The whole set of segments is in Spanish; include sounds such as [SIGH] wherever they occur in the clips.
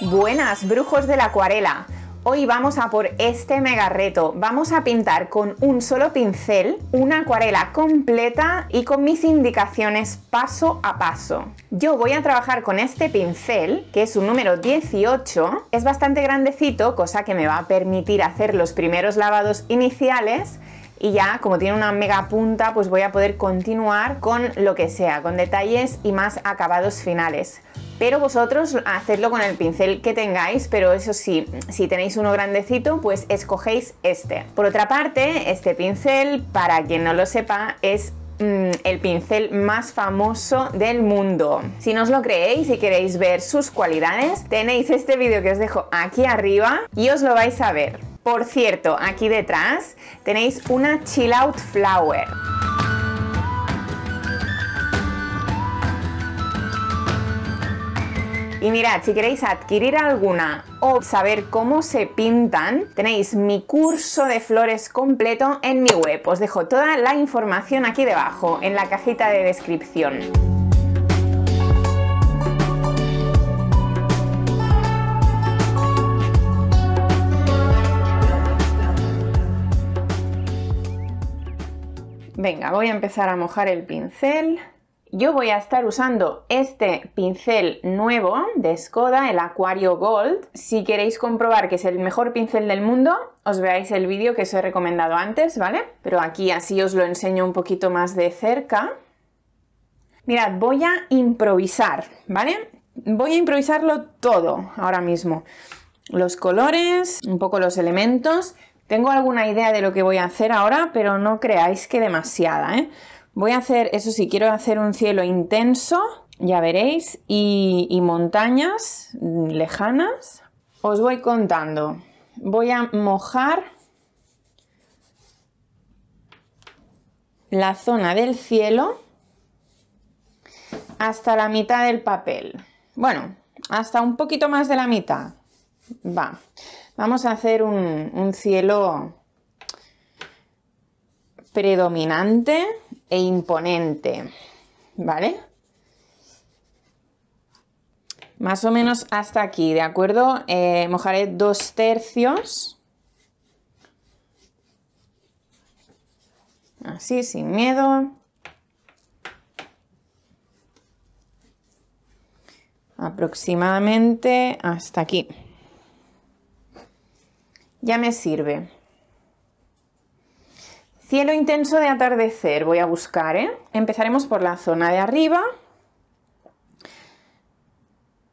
Buenas, brujos de la acuarela. Hoy vamos a por este mega reto. Vamos a pintar con un solo pincel una acuarela completa y con mis indicaciones paso a paso. Yo voy a trabajar con este pincel, que es un número 18. Es bastante grandecito, cosa que me va a permitir hacer los primeros lavados iniciales y ya como tiene una mega punta pues voy a poder continuar con lo que sea, con detalles y más acabados finales pero vosotros hacedlo con el pincel que tengáis, pero eso sí, si tenéis uno grandecito, pues escogéis este. Por otra parte, este pincel, para quien no lo sepa, es mm, el pincel más famoso del mundo. Si no os lo creéis y queréis ver sus cualidades, tenéis este vídeo que os dejo aquí arriba y os lo vais a ver. Por cierto, aquí detrás tenéis una chill out flower. Y mirad, si queréis adquirir alguna o saber cómo se pintan, tenéis mi curso de flores completo en mi web. Os dejo toda la información aquí debajo, en la cajita de descripción. Venga, voy a empezar a mojar el pincel yo voy a estar usando este pincel nuevo de Skoda, el Acuario Gold. Si queréis comprobar que es el mejor pincel del mundo, os veáis el vídeo que os he recomendado antes, ¿vale? Pero aquí así os lo enseño un poquito más de cerca. Mirad, voy a improvisar, ¿vale? Voy a improvisarlo todo ahora mismo. Los colores, un poco los elementos. Tengo alguna idea de lo que voy a hacer ahora, pero no creáis que demasiada, ¿eh? Voy a hacer, eso sí, quiero hacer un cielo intenso, ya veréis, y, montañas lejanas. Os voy contando. Voy a mojar la zona del cielo hasta la mitad del papel. Bueno, hasta un poquito más de la mitad. Va. Vamos a hacer un cielo predominante e imponente, ¿vale? Más o menos hasta aquí, ¿de acuerdo? Eh, mojaré dos tercios. Así, sin miedo. Aproximadamente hasta aquí. Ya me sirve. Cielo intenso de atardecer, voy a buscar, ¿eh? Empezaremos por la zona de arriba.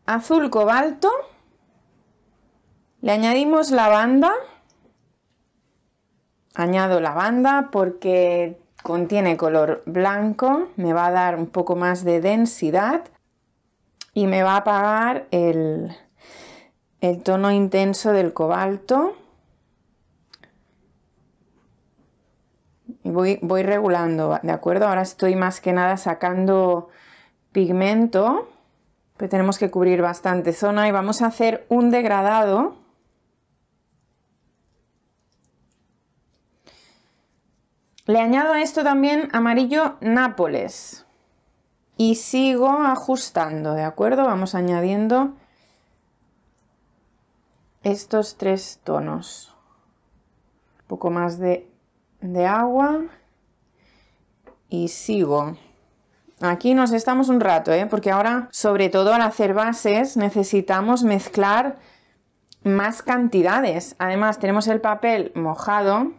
Azul cobalto. Le añadimos lavanda. Añado lavanda porque contiene color blanco, me va a dar un poco más de densidad y me va a apagar el tono intenso del cobalto Y voy regulando, ¿de acuerdo? Ahora estoy más que nada sacando pigmento, pero tenemos que cubrir bastante zona y vamos a hacer un degradado Le añado a esto también amarillo Nápoles y sigo ajustando, ¿de acuerdo? Vamos añadiendo estos tres tonos, un poco más de de agua y sigo. Aquí nos estamos un rato, ¿eh? porque ahora, sobre todo al hacer bases, necesitamos mezclar más cantidades. Además, tenemos el papel mojado,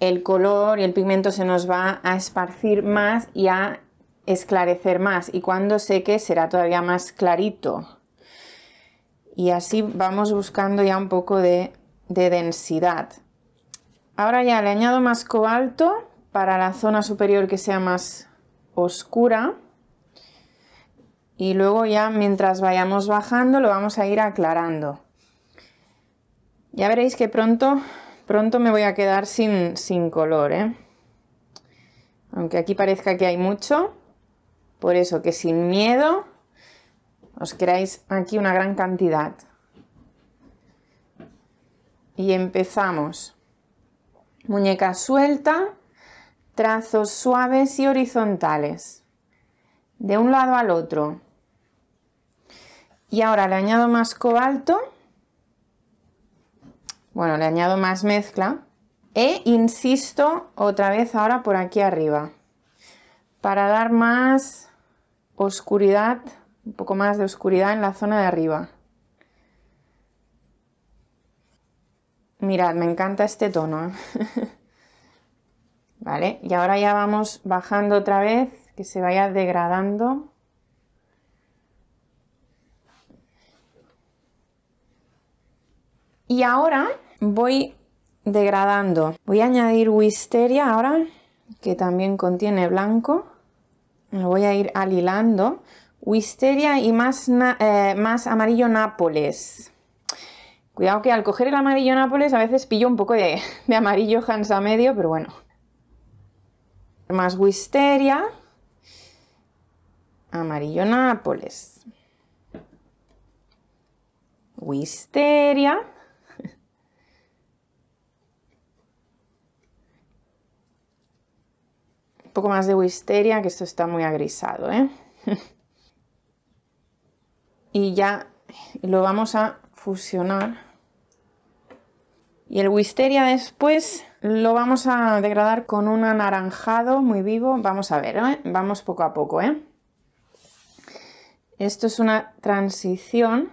el color y el pigmento se nos va a esparcir más y a esclarecer más. Y cuando seque será todavía más clarito. Y así vamos buscando ya un poco de densidad. Ahora ya le añado más cobalto para la zona superior que sea más oscura. Y luego ya mientras vayamos bajando lo vamos a ir aclarando. Ya veréis que pronto, pronto me voy a quedar sin, sin color. ¿eh? Aunque aquí parezca que hay mucho. Por eso que sin miedo os queráis aquí una gran cantidad. Y empezamos. Muñeca suelta, trazos suaves y horizontales, de un lado al otro. Y ahora le añado más cobalto, bueno, le añado más mezcla e insisto otra vez ahora por aquí arriba para dar más oscuridad, un poco más de oscuridad en la zona de arriba. Mirad, me encanta este tono. ¿eh? [LAUGHS] vale, y ahora ya vamos bajando otra vez, que se vaya degradando. Y ahora voy degradando. Voy a añadir Wisteria ahora, que también contiene blanco. Lo voy a ir alilando. Wisteria y más eh, amarillo Nápoles. Cuidado que al coger el amarillo Nápoles a veces pillo un poco de, amarillo Hansa medio, pero bueno. Más Wisteria. Amarillo Nápoles. Wisteria. Un poco más de Wisteria, que esto está muy agrisado, ¿eh? [LAUGHS] y ya lo vamos a fusionar. Y el wisteria después lo vamos a degradar con un anaranjado muy vivo. Vamos a ver, ¿eh? vamos poco a poco. ¿eh? Esto es una transición.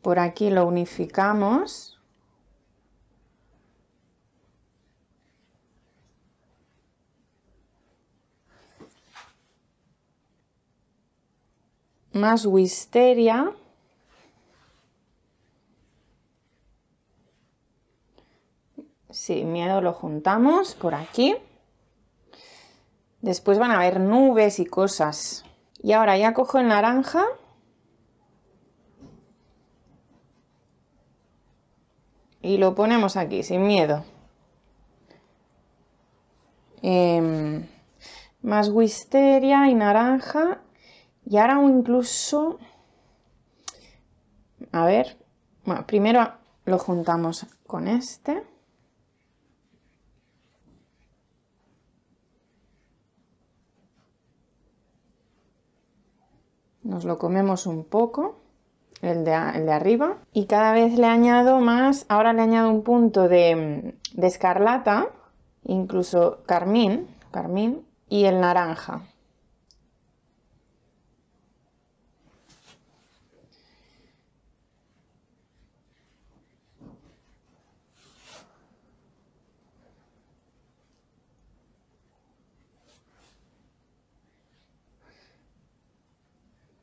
Por aquí lo unificamos. más wisteria. sin miedo lo juntamos por aquí. Después van a haber nubes y cosas. Y ahora ya cojo el naranja. Y lo ponemos aquí, sin miedo. Em, más wisteria y naranja y ahora incluso... A ver. Bueno, primero lo juntamos con este. Nos lo comemos un poco, el de, arriba. Y cada vez le añado más, ahora le añado un punto de, de escarlata, incluso carmín, carmín y el naranja.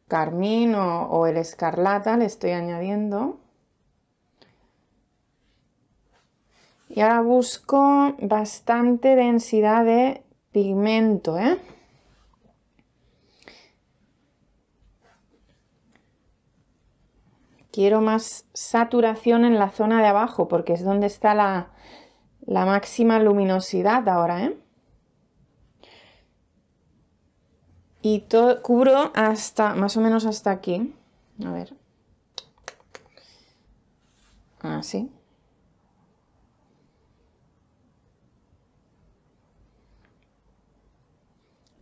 carmín o, el escarlata, le estoy añadiendo. Y ahora busco bastante densidad de pigmento, ¿eh? Quiero más saturación en la zona de abajo porque es donde está la, la máxima luminosidad ahora, ¿eh? y todo, cubro hasta, más o menos hasta aquí, a ver, así.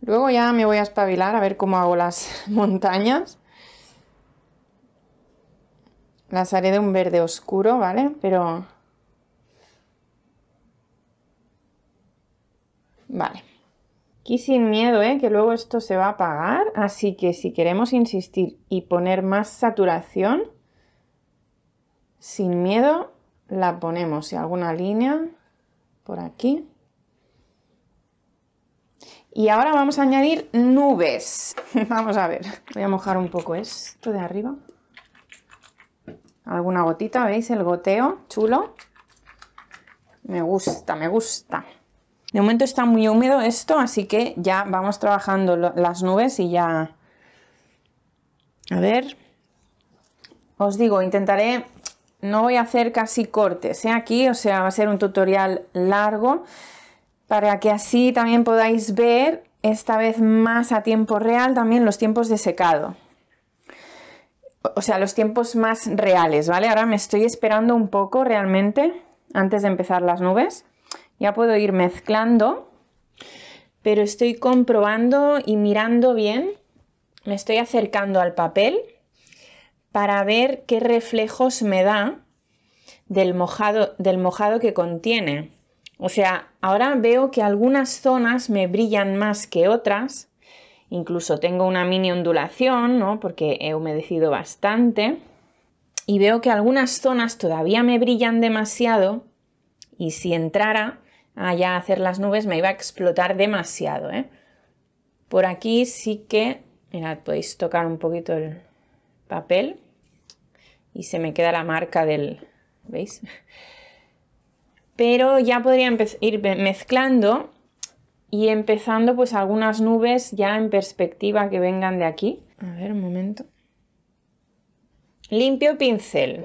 Luego ya me voy a espabilar a ver cómo hago las [LAUGHS] montañas. Las haré de un verde oscuro, ¿vale? Pero Aquí sin miedo, ¿eh? que luego esto se va a apagar, así que si queremos insistir y poner más saturación, sin miedo la ponemos. Y alguna línea por aquí. Y ahora vamos a añadir nubes. [LAUGHS] vamos a ver, voy a mojar un poco esto de arriba. Alguna gotita, ¿veis el goteo? Chulo. Me gusta, me gusta. De momento está muy húmedo esto, así que ya vamos trabajando las nubes y ya... A ver, os digo, intentaré, no voy a hacer casi cortes ¿eh? aquí, o sea, va a ser un tutorial largo para que así también podáis ver esta vez más a tiempo real también los tiempos de secado. O sea, los tiempos más reales, ¿vale? Ahora me estoy esperando un poco realmente antes de empezar las nubes. Ya puedo ir mezclando, pero estoy comprobando y mirando bien. Me estoy acercando al papel para ver qué reflejos me da del mojado, del mojado que contiene. O sea, ahora veo que algunas zonas me brillan más que otras. Incluso tengo una mini ondulación, ¿no? Porque he humedecido bastante. Y veo que algunas zonas todavía me brillan demasiado. Y si entrara, allá hacer las nubes me iba a explotar demasiado. ¿eh? Por aquí sí que, mirad, podéis tocar un poquito el papel y se me queda la marca del, ¿veis? Pero ya podría ir mezclando y empezando pues algunas nubes ya en perspectiva que vengan de aquí. A ver, un momento. Limpio pincel.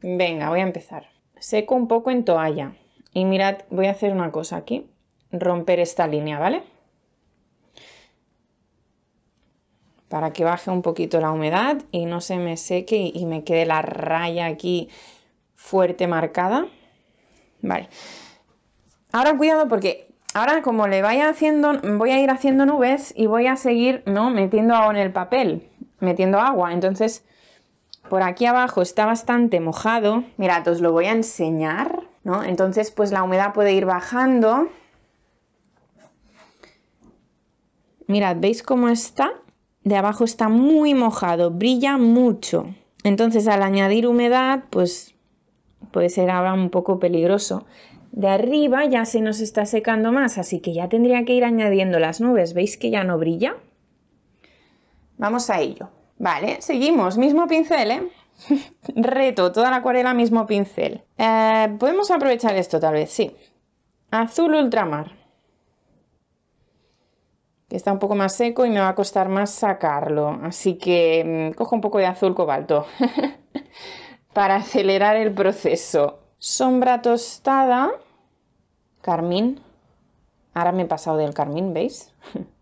Venga, voy a empezar. Seco un poco en toalla. Y mirad, voy a hacer una cosa aquí, romper esta línea, ¿vale? Para que baje un poquito la humedad y no se me seque y, me quede la raya aquí fuerte marcada. Vale. Ahora cuidado porque ahora como le vaya haciendo, voy a ir haciendo nubes y voy a seguir, ¿no? Metiendo agua en el papel, metiendo agua. Entonces, por aquí abajo está bastante mojado. Mirad, os lo voy a enseñar entonces, pues la humedad puede ir bajando. Mirad, ¿veis cómo está? De abajo está muy mojado, brilla mucho. Entonces, al añadir humedad, pues puede ser ahora un poco peligroso. De arriba ya se nos está secando más, así que ya tendría que ir añadiendo las nubes. ¿Veis que ya no brilla? Vamos a ello. Vale, seguimos, mismo pincel, ¿eh? [LAUGHS] Reto, toda la acuarela mismo pincel. Eh, Podemos aprovechar esto tal vez, sí. Azul ultramar. Que está un poco más seco y me va a costar más sacarlo. Así que mm, cojo un poco de azul cobalto [LAUGHS] para acelerar el proceso. Sombra tostada. Carmín. Ahora me he pasado del carmín, ¿veis? [LAUGHS]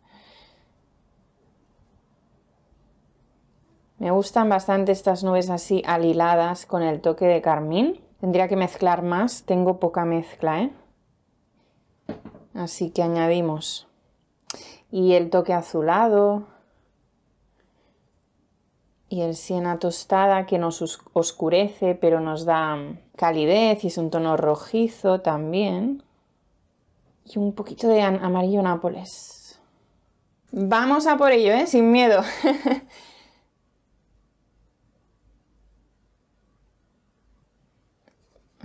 Me gustan bastante estas nubes así aliladas con el toque de carmín. Tendría que mezclar más, tengo poca mezcla, ¿eh? Así que añadimos. Y el toque azulado. Y el siena tostada que nos oscurece, pero nos da mm, calidez y es un tono rojizo también. Y un poquito de amarillo nápoles. Vamos a por ello, ¿eh? Sin miedo. [LAUGHS]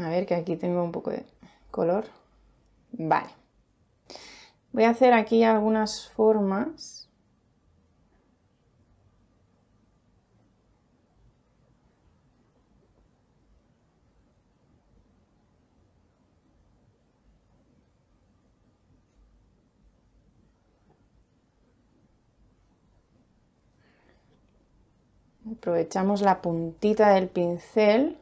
A ver que aquí tengo un poco de color. Vale. Voy a hacer aquí algunas formas. Aprovechamos la puntita del pincel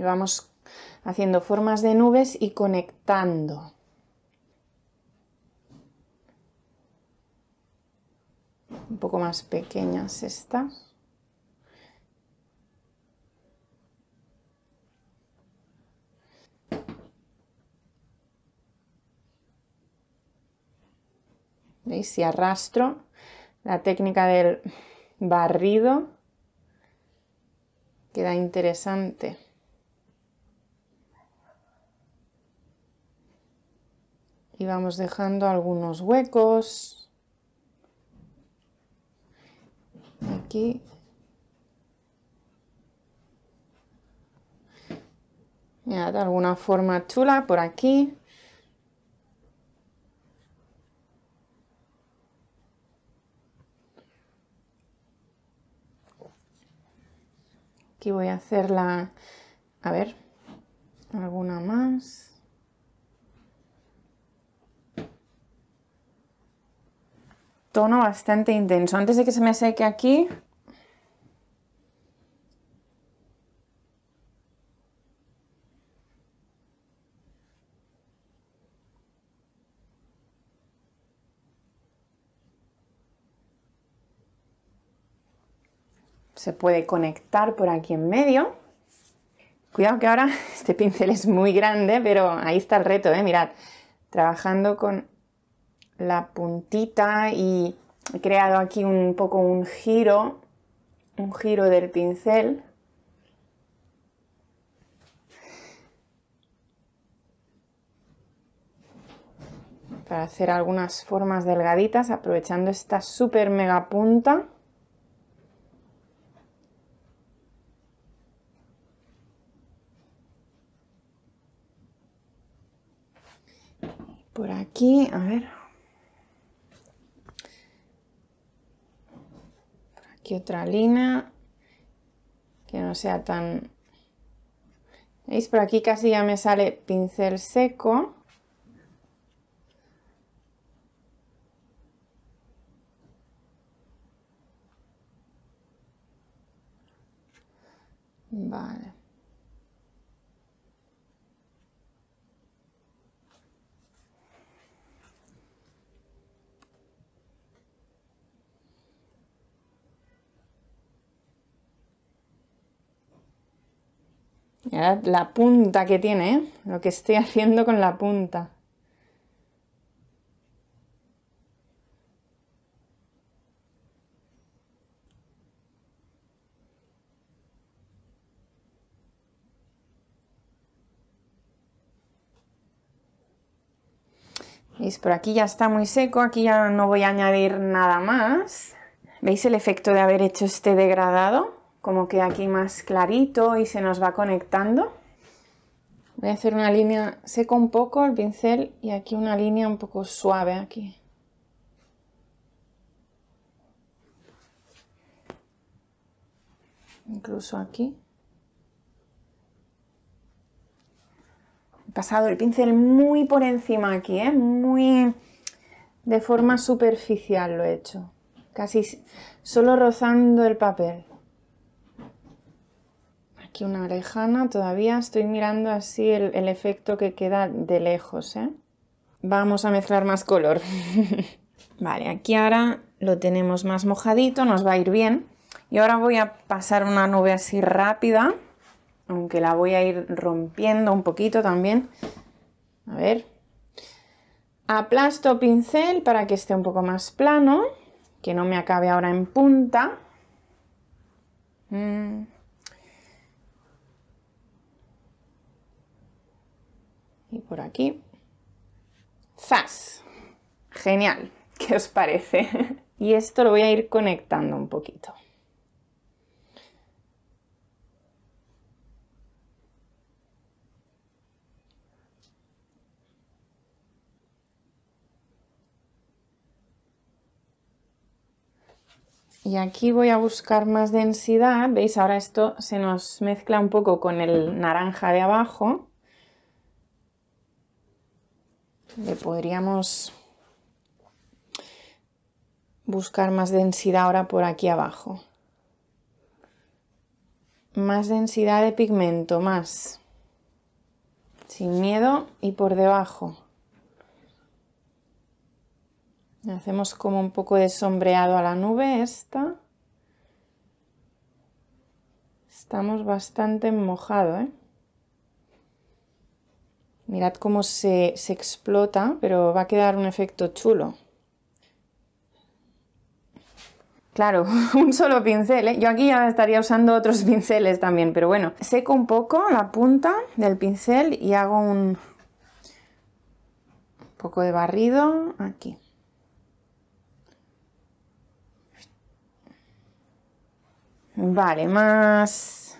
Y vamos haciendo formas de nubes y conectando. Un poco más pequeñas estas. ¿Veis? Si arrastro la técnica del barrido, queda interesante. y vamos dejando algunos huecos aquí ya, de alguna forma chula por aquí aquí voy a hacerla a ver alguna más tono bastante intenso. Antes de que se me seque aquí, se puede conectar por aquí en medio. Cuidado que ahora [LAUGHS] este pincel es muy grande, pero ahí está el reto, ¿eh? mirad, trabajando con la puntita y he creado aquí un poco un giro, un giro del pincel. para hacer algunas formas delgaditas aprovechando esta super mega punta. Por aquí, a ver, otra línea que no sea tan... ¿Veis? Por aquí casi ya me sale pincel seco. Vale. la punta que tiene, ¿eh? Lo que estoy [LAUGHS] haciendo con la punta. ¿Veis? Por aquí ya está muy seco, aquí ya no voy a añadir nada más. ¿Veis el efecto de haber hecho este degradado? como que aquí más clarito y se nos va conectando. Voy a hacer una línea, seco un poco el pincel y aquí una línea un poco suave aquí. Incluso aquí. He pasado el pincel muy por encima aquí, ¿eh? muy de forma superficial lo he hecho. Casi solo rozando el papel aquí una lejana, todavía estoy mirando así el, efecto que queda de lejos, ¿eh? Vamos a mezclar más color. [LAUGHS] vale, aquí ahora lo tenemos más mojadito, nos va a ir bien. Y ahora voy a pasar una nube así rápida, aunque la voy a ir rompiendo un poquito también. A ver. Aplasto pincel para que esté un poco más plano, que no me acabe ahora en punta. Mm. por aquí. ¡Zas! Genial, [LAUGHS] ¿qué os parece? y esto lo voy a ir conectando un poquito. Y aquí voy a buscar más densidad. ¿Veis? Ahora esto se nos mezcla un poco con el naranja de abajo le eh, podríamos buscar más densidad ahora por aquí abajo. Más densidad de pigmento, más. Sin miedo y por debajo. Hacemos como un poco de sombreado a la nube esta. Estamos bastante mojado, ¿eh? Mirad cómo se, explota, pero va a quedar un efecto chulo. Claro, [LAUGHS] un solo pincel, ¿eh? Yo aquí ya estaría usando otros pinceles también, pero bueno. Seco un poco la punta del pincel y hago un poco de barrido aquí. Vale, más,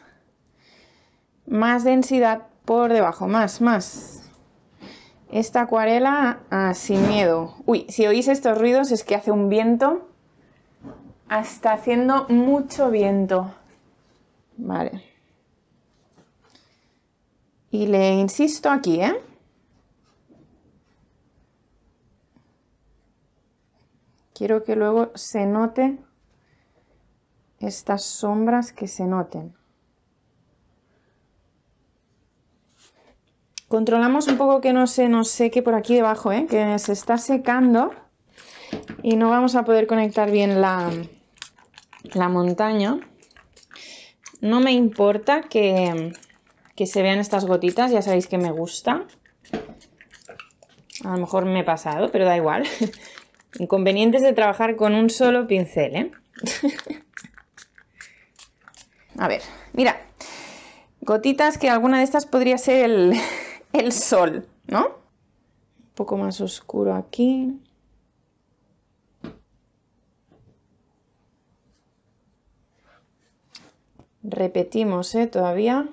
más densidad por debajo, más, más. Esta acuarela ah, sin miedo. Uy, si oís estos ruidos es que hace un viento. Hasta haciendo mucho viento. Vale. Y le insisto aquí, ¿eh? Quiero que luego se note estas sombras que se noten. Controlamos un poco que no se nos seque por aquí debajo, ¿eh? que se está secando y no vamos a poder conectar bien la, la montaña. No me importa que, se vean estas gotitas, ya sabéis que me gusta. A lo mejor me he pasado, pero da igual. [LAUGHS] Inconvenientes de trabajar con un solo pincel, ¿eh? [LAUGHS] A ver, mira. Gotitas que alguna de estas podría ser el, [LAUGHS] el sol, ¿no? Un poco más oscuro aquí. Repetimos, ¿eh? Todavía,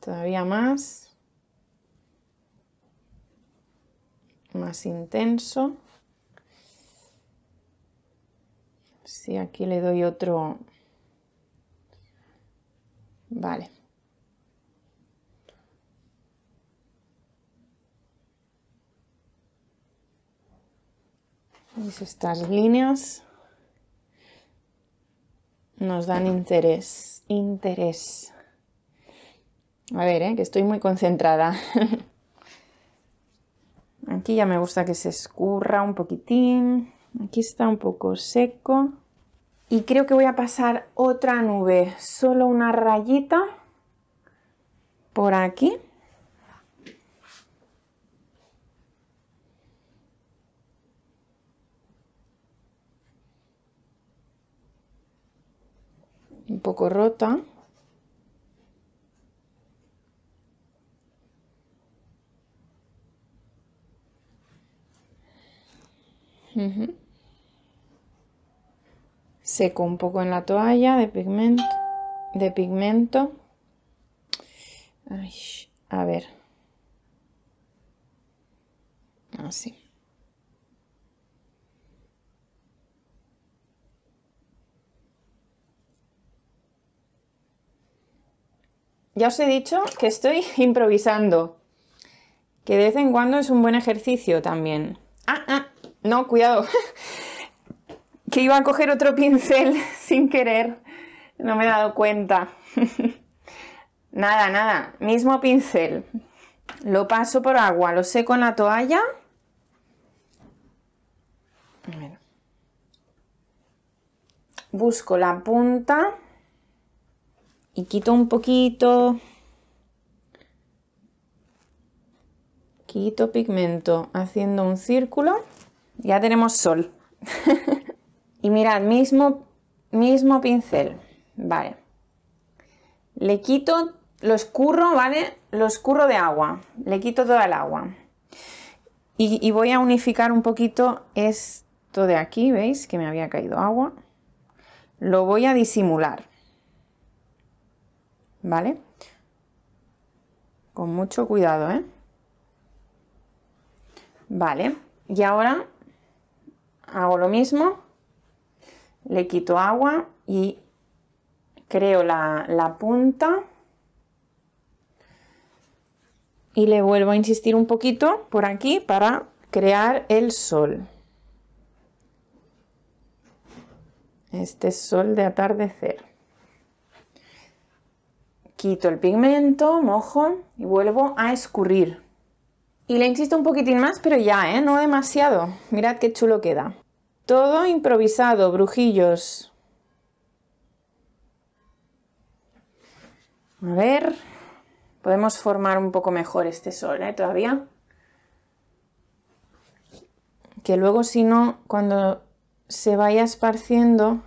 todavía más. Más intenso. Si aquí le doy otro... Vale. estas líneas nos dan interés, interés. A ver, eh, que estoy muy concentrada. [LAUGHS] Aquí ya me gusta que se escurra un poquitín. Aquí está un poco seco. Y creo que voy a pasar otra nube, solo una rayita por aquí. un poco rota. Seco un poco en la toalla de pigmento. De pigmento. a ver. Así. ya os he dicho que estoy [LAUGHS] improvisando, que de vez en cuando es un buen ejercicio también. Ah, ah, no, cuidado, [LAUGHS] que iba a coger otro pincel [LAUGHS] sin querer, no me he dado cuenta. nada, nada, mismo pincel. Lo paso por agua, lo seco en la toalla. Busco la punta y quito un poquito quito pigmento haciendo un círculo ya tenemos sol [LAUGHS] y mirad mismo mismo pincel vale le quito lo escurro vale lo escurro de agua le quito toda el agua y voy a unificar un poquito esto de aquí veis que me había caído agua lo voy a disimular ¿vale? Con mucho cuidado, ¿eh? Vale, y ahora hago lo mismo, le quito agua y creo la, la punta y le vuelvo a insistir un poquito por aquí para crear el sol. Este sol de atardecer quito el pigmento, mojo y vuelvo a escurrir. Y le insisto un poquitín más, pero ya, ¿eh? No demasiado. Mirad qué chulo queda. Todo improvisado, brujillos. A ver, podemos formar un poco mejor este sol, ¿eh? Todavía. Que luego, si no, cuando se vaya esparciendo,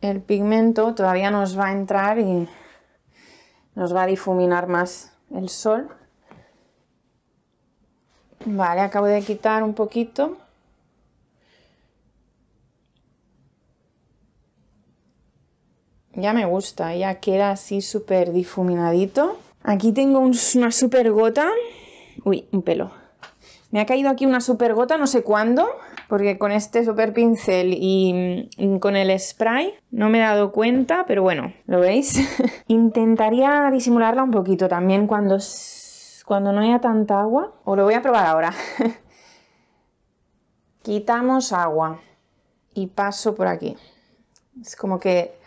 el pigmento todavía nos va a entrar y nos va a difuminar más el sol. Vale, acabo de quitar un poquito. Ya me gusta, ya queda así súper difuminadito. Aquí tengo una super gota. Uy, un pelo. Me ha caído aquí una super gota, no sé cuándo, porque con este super pincel y mm, con el spray no me he dado cuenta, pero bueno, ¿lo veis? [LAUGHS] Intentaría disimularla un poquito también cuando, cuando no haya tanta agua. O lo voy a probar ahora. [LAUGHS] Quitamos agua y paso por aquí. Es como que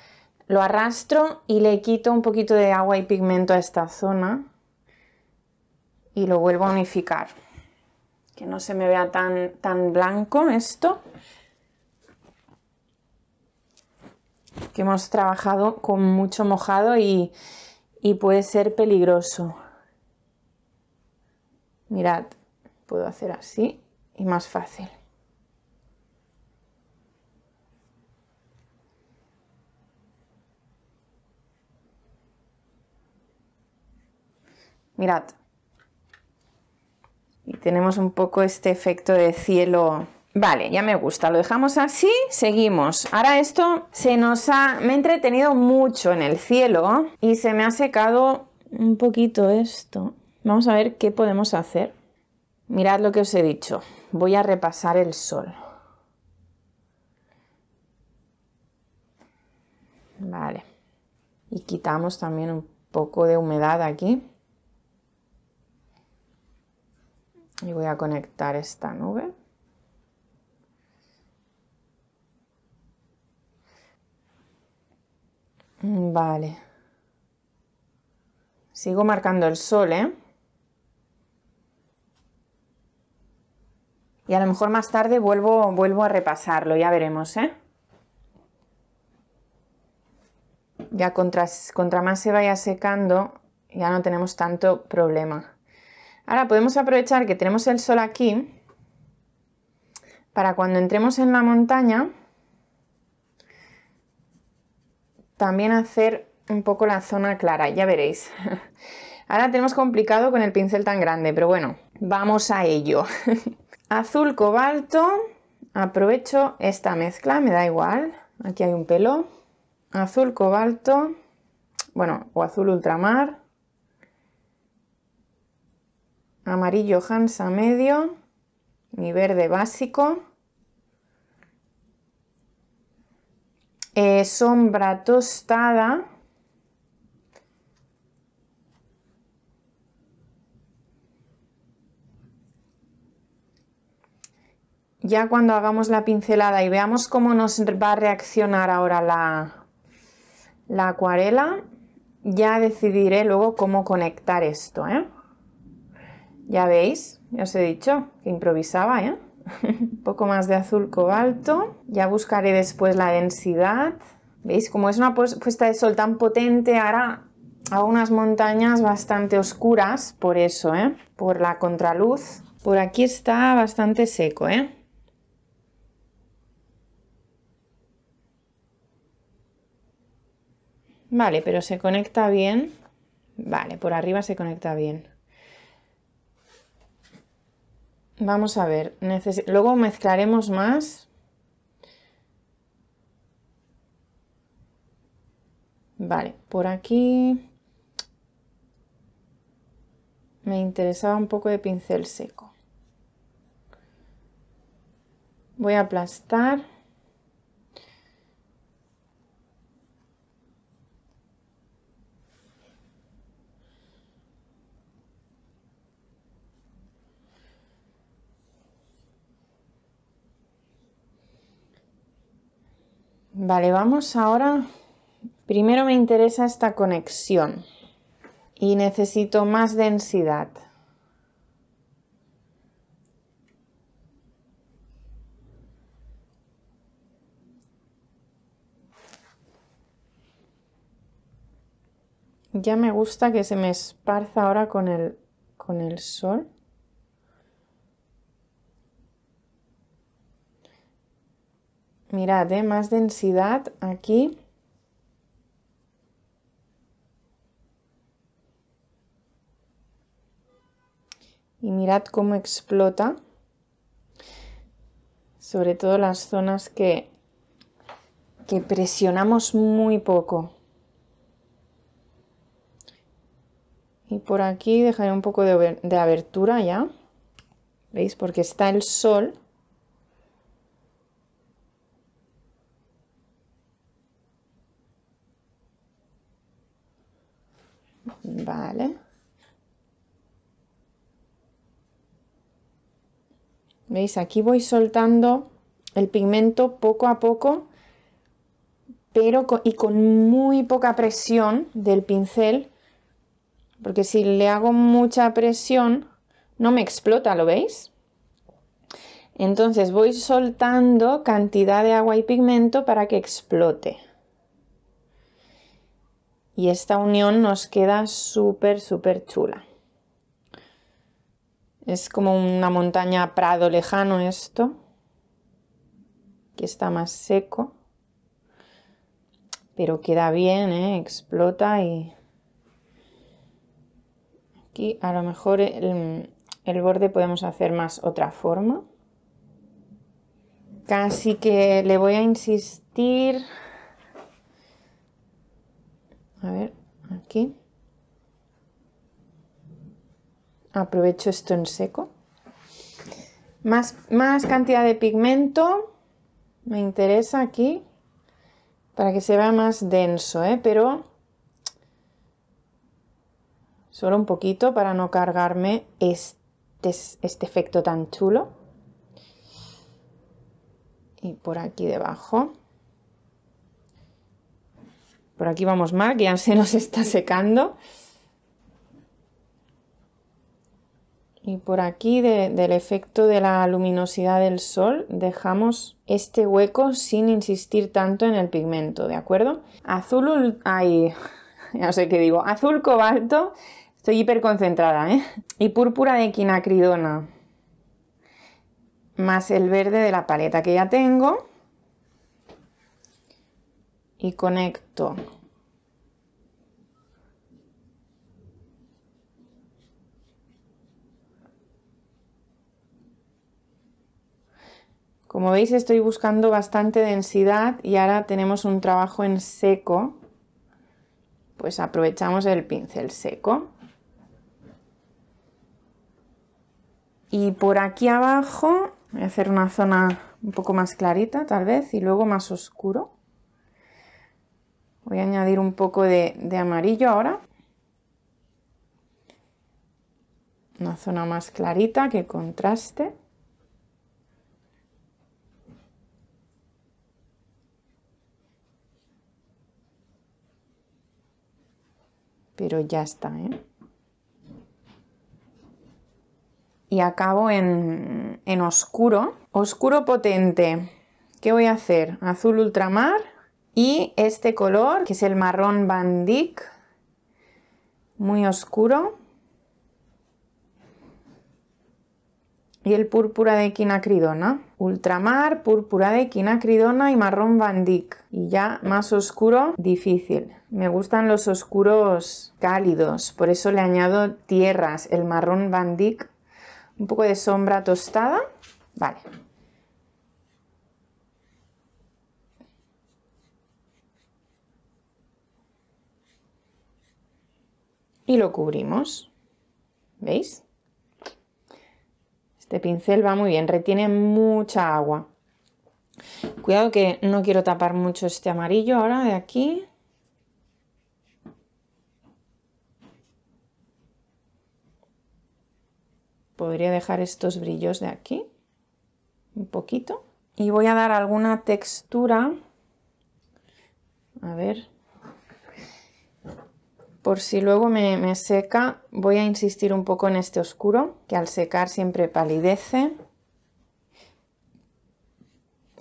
lo arrastro y le quito un poquito de agua y pigmento a esta zona y lo vuelvo a unificar que no se me vea tan, tan blanco esto. Que hemos trabajado con mucho mojado y, y puede ser peligroso. Mirad, puedo hacer así y más fácil. Mirad, y tenemos un poco este efecto de cielo. Vale, ya me gusta, lo dejamos así, seguimos. Ahora esto se nos ha... me he entretenido mucho en el cielo y se me ha secado un poquito esto. Vamos a ver qué podemos hacer. Mirad lo que os he dicho, voy a repasar el sol. Vale. Y quitamos también un poco de humedad aquí. Y voy a conectar esta nube. Vale. Sigo marcando el sol, ¿eh? Y a lo mejor más tarde vuelvo, vuelvo a repasarlo, ya veremos, ¿eh? Ya contra, contra más se vaya secando, ya no tenemos tanto problema. Ahora podemos aprovechar que tenemos el sol aquí para cuando entremos en la montaña también hacer un poco la zona clara, ya veréis. [LAUGHS] Ahora tenemos complicado con el pincel tan grande, pero bueno, vamos a ello. [LAUGHS] Azul cobalto, aprovecho esta mezcla, me da igual, aquí hay un pelo. Azul cobalto, bueno, o azul ultramar, amarillo Hansa medio, mi verde básico, eh, sombra tostada, ya cuando hagamos la pincelada y veamos cómo nos va a reaccionar ahora la, la acuarela, ya decidiré luego cómo conectar esto. ¿eh? Ya veis, ya os he dicho que improvisaba, ¿eh? Un [LAUGHS] poco más de azul cobalto. Ya buscaré después la densidad. ¿Veis? Como es una pues-, puesta de sol tan potente, ahora a unas montañas bastante oscuras, por eso, ¿eh? Por la contraluz. Por aquí está bastante seco, ¿eh? Vale, pero se conecta bien. Vale, por arriba se conecta bien. Vamos a ver, luego mezclaremos más. Vale, por aquí me interesaba un poco de pincel seco. Voy a aplastar. Vale, vamos ahora. Primero me interesa esta conexión y necesito más densidad. Ya me gusta que se me esparza ahora con el, sol. Mirad, más densidad aquí. Y mirad cómo explota. Sobre todo las zonas que, que presionamos muy poco. Y por aquí dejaré un poco de, de abertura ya. ¿Veis? Porque está el sol Vale. ¿Veis? Aquí voy soltando el pigmento poco a poco, pero y con muy poca presión del pincel, porque si le hago mucha presión no me explota, ¿lo veis? Entonces voy soltando cantidad de agua y pigmento para que explote. Y esta unión nos queda súper, súper chula. Es como una montaña prado lejano esto, que está más seco, pero queda bien, ¿eh? explota y aquí a lo mejor el, el borde podemos hacer más otra forma. Casi que le voy a insistir a ver, aquí. Aprovecho esto en seco. Más, más cantidad de pigmento. Me interesa aquí. Para que se vea más denso, ¿eh? Pero solo un poquito para no cargarme este, este, efecto tan chulo. Y por aquí debajo. Por aquí vamos mal, que ya se nos está secando. Y por aquí, del efecto de la luminosidad del sol, dejamos este hueco sin insistir tanto en el pigmento, ¿de acuerdo? Azul... Ay, [LAUGHS] ya sé qué digo. Azul cobalto, estoy hiperconcentrada, ¿eh? Y púrpura de quinacridona. Más el verde de la paleta que ya tengo y conecto. Como veis estoy buscando bastante densidad y ahora tenemos un trabajo en seco, pues aprovechamos el pincel seco. Y por aquí abajo voy a hacer una zona un poco más clarita tal vez y luego más oscuro. Voy a añadir un poco de, amarillo ahora. Una zona más clarita que contraste. pero ya está. ¿eh? Y acabo en, en, oscuro, oscuro potente. ¿Qué voy a hacer? Azul ultramar y este color, que es el marrón bandic muy oscuro. Y el púrpura de quinacridona. Ultramar, púrpura de quinacridona y marrón bandic Y ya más oscuro, difícil. Me gustan los oscuros cálidos, por eso le añado tierras, el marrón bandic un poco de sombra tostada. Vale, y lo cubrimos. ¿Veis? Este pincel va muy bien, retiene mucha agua. Cuidado que no quiero tapar mucho este amarillo ahora de aquí. Podría dejar estos brillos de aquí un poquito. Y voy a dar alguna textura. A ver, por si luego me, seca, voy a insistir un poco en este oscuro, que al secar siempre palidece.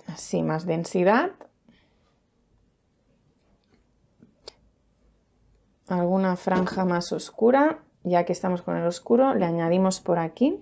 Así, más densidad. Alguna franja más oscura, ya que estamos con el oscuro, le añadimos por aquí.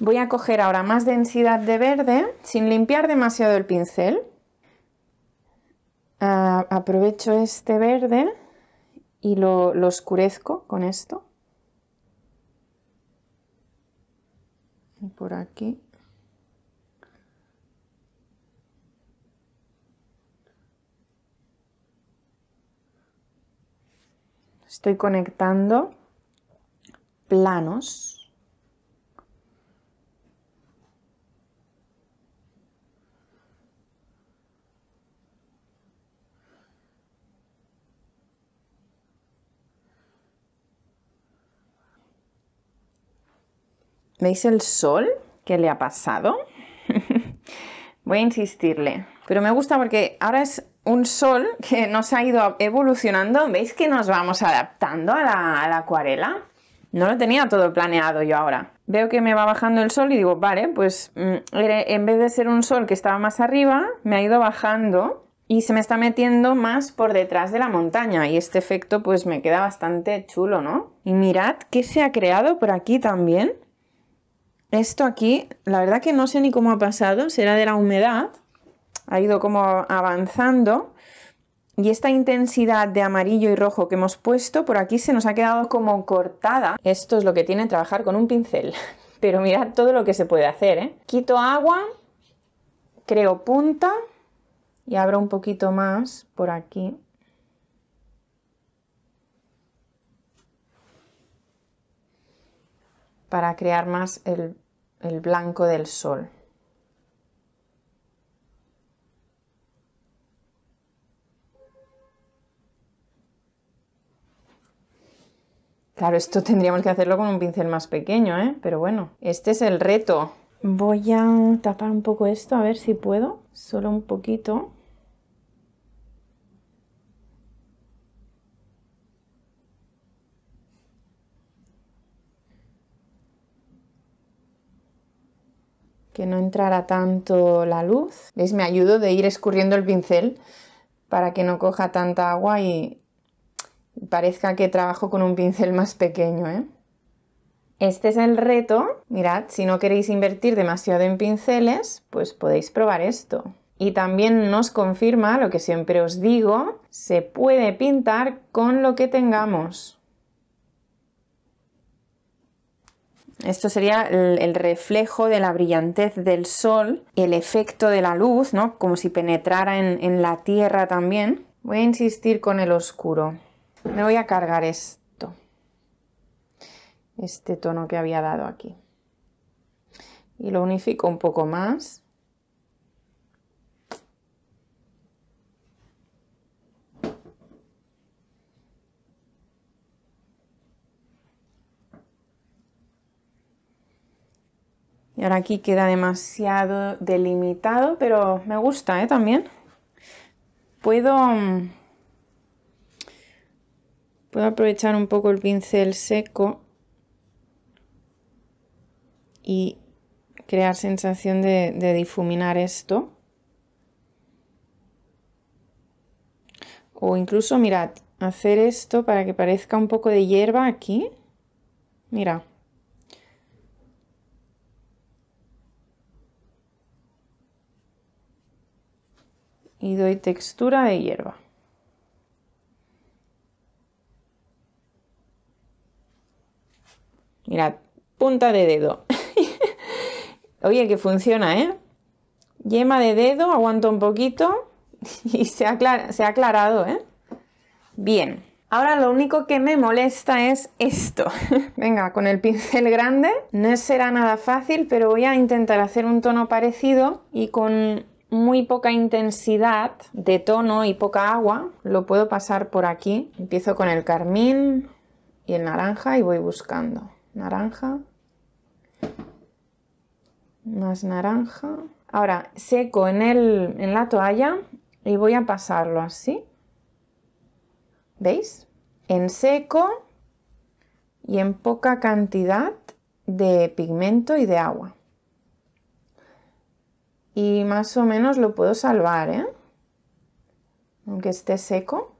Voy a coger ahora más densidad de verde sin limpiar demasiado el pincel. Ah, aprovecho este verde y lo, lo oscurezco con esto. Y por aquí. Estoy conectando planos. ¿Veis el sol que le ha pasado? [LAUGHS] Voy a insistirle. Pero me gusta porque ahora es un sol que nos ha ido evolucionando. ¿Veis que nos vamos adaptando a la, a la acuarela? No lo tenía todo planeado yo ahora. Veo que me va bajando el sol y digo, vale, pues mm, en vez de ser un sol que estaba más arriba, me ha ido bajando y se me está metiendo más por detrás de la montaña y este efecto pues me queda bastante chulo, ¿no? Y mirad que se ha creado por aquí también esto aquí, la verdad que no sé ni cómo ha pasado, será de la humedad, ha ido como avanzando. Y esta intensidad de amarillo y rojo que hemos puesto por aquí se nos ha quedado como cortada. Esto es lo que tiene trabajar con un pincel. [LAUGHS] Pero mirad todo lo que se puede hacer. ¿eh? Quito agua, creo punta y abro un poquito más por aquí. Para crear más el el blanco del sol. Claro, esto tendríamos que hacerlo con un pincel más pequeño, ¿eh? Pero bueno, este es el reto. Voy a tapar un poco esto, a ver si puedo. Solo un poquito. que no entrara tanto la luz. ¿Veis? Me ayudo de ir escurriendo el pincel para que no coja tanta agua y parezca que trabajo con un pincel más pequeño, ¿eh? Este es el reto. Mirad, si no queréis invertir demasiado en pinceles, pues podéis probar esto. Y también nos confirma lo que siempre os digo, se puede pintar con lo que tengamos. Esto sería el, reflejo de la brillantez del sol, el efecto de la luz, ¿no? Como si penetrara en la tierra también. Voy a insistir con el oscuro. Me voy a cargar esto. Este tono que había dado aquí. Y lo unifico un poco más. ahora aquí queda demasiado delimitado, pero me gusta ¿eh? también. Puedo, mm, puedo aprovechar un poco el pincel seco y crear sensación de, de difuminar esto. O incluso, mirad, hacer esto para que parezca un poco de hierba aquí. Mira, y doy textura de hierba. Mirad, punta de dedo. [LAUGHS] Oye, que funciona, ¿eh? Yema de dedo, aguanto un poquito [LAUGHS] y se, se ha aclarado, ¿eh? Bien, ahora lo único que me molesta es esto. [LAUGHS] Venga, con el pincel grande no será nada fácil, pero voy a intentar hacer un tono parecido y con muy poca intensidad de tono y poca agua, lo puedo pasar por aquí. Empiezo con el carmín y el naranja y voy buscando. Naranja, más naranja. Ahora seco en, en la toalla y voy a pasarlo así. ¿Veis? En seco y en poca cantidad de pigmento y de agua y más o menos lo puedo salvar, ¿eh? aunque esté seco.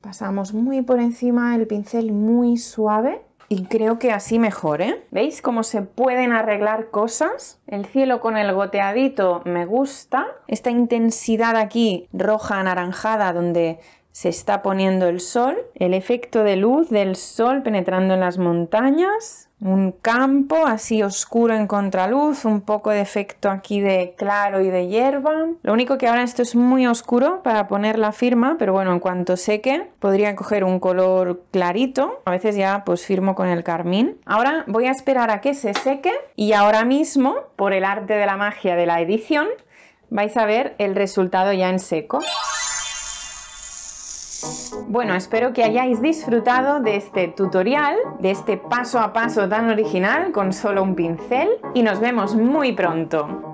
Pasamos muy por encima el pincel muy suave y creo que así mejor, ¿eh? ¿Veis cómo se pueden arreglar cosas? El cielo con el goteadito me gusta. Esta intensidad aquí roja anaranjada donde se está poniendo el sol. El efecto de luz del sol penetrando en las montañas un campo así oscuro en contraluz, un poco de efecto aquí de claro y de hierba. Lo único que ahora esto es muy oscuro para poner la firma, pero bueno, en cuanto seque podría coger un color clarito. A veces ya pues firmo con el carmín. Ahora voy a esperar a que se seque y ahora mismo, por el arte de la magia de la edición, vais a ver el resultado ya en seco. Bueno, espero que hayáis disfrutado de este tutorial, de este paso a paso tan original con solo un pincel y nos vemos muy pronto.